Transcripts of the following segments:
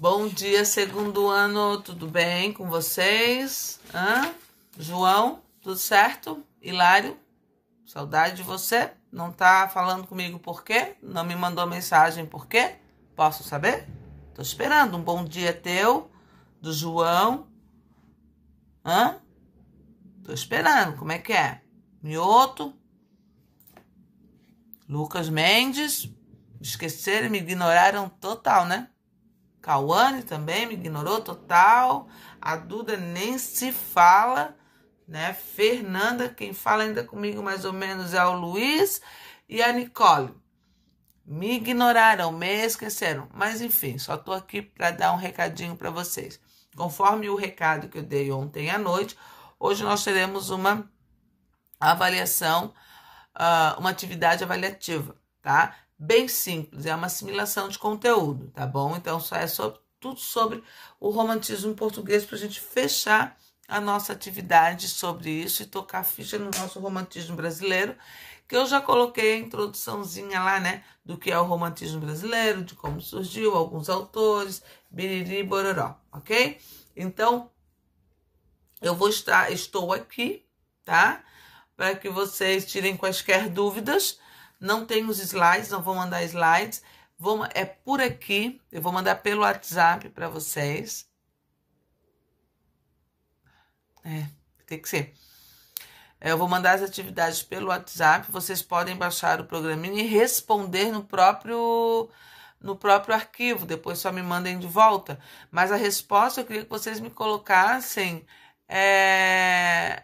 Bom dia, segundo ano, tudo bem com vocês? Hã? João, tudo certo? Hilário, saudade de você. Não tá falando comigo por quê? Não me mandou mensagem por quê? Posso saber? Tô esperando um bom dia teu, do João. Hã? Tô esperando, como é que é? Mioto, Lucas Mendes, me esqueceram, me ignoraram total, né? Cauane também me ignorou total. A Duda nem se fala, né? Fernanda, quem fala ainda comigo mais ou menos é o Luiz e a Nicole. Me ignoraram, me esqueceram. Mas enfim, só tô aqui para dar um recadinho para vocês. Conforme o recado que eu dei ontem à noite, hoje nós teremos uma avaliação, ah, uma atividade avaliativa, tá? bem simples, é uma assimilação de conteúdo, tá bom? Então só é sobre, tudo sobre o romantismo português para a gente fechar a nossa atividade sobre isso e tocar ficha no nosso romantismo brasileiro, que eu já coloquei a introduçãozinha lá, né, do que é o romantismo brasileiro, de como surgiu, alguns autores, biriri bororó, ok? Então, eu vou estar, estou aqui, tá? Para que vocês tirem quaisquer dúvidas não tem os slides, não vou mandar slides. Vou, é por aqui, eu vou mandar pelo WhatsApp para vocês. É, tem que ser. É, eu vou mandar as atividades pelo WhatsApp. Vocês podem baixar o programinha e responder no próprio no próprio arquivo. Depois só me mandem de volta. Mas a resposta eu queria que vocês me colocassem é,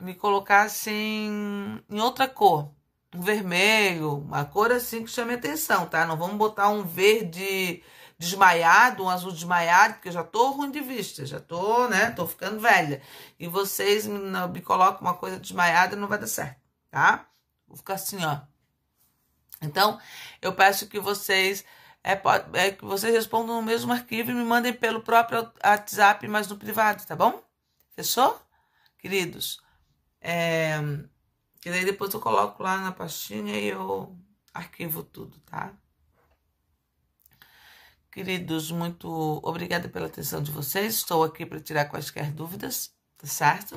me colocassem em outra cor um vermelho, uma cor é assim que chame atenção, tá? Não vamos botar um verde desmaiado, um azul desmaiado, porque eu já tô ruim de vista, já tô, né? Tô ficando velha. E vocês me, me colocam uma coisa desmaiada, não vai dar certo, tá? Vou ficar assim, ó. Então, eu peço que vocês é, é que vocês respondam no mesmo arquivo e me mandem pelo próprio WhatsApp, mas no privado, tá bom? Fechou? Queridos, é, e daí depois eu coloco lá na pastinha e eu arquivo tudo, tá? Queridos, muito obrigada pela atenção de vocês. Estou aqui para tirar quaisquer dúvidas, tá certo?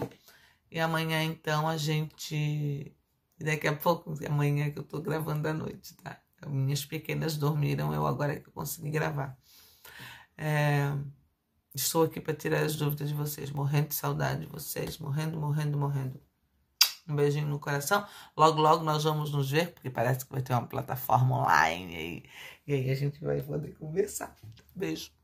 E amanhã, então, a gente. Daqui a pouco, é amanhã que eu tô gravando à noite, tá? Minhas pequenas dormiram, eu agora que eu consegui gravar. É... Estou aqui para tirar as dúvidas de vocês, morrendo de saudade de vocês, morrendo, morrendo, morrendo. Um beijinho no coração. Logo, logo nós vamos nos ver, porque parece que vai ter uma plataforma online aí. E aí a gente vai poder conversar. Beijo.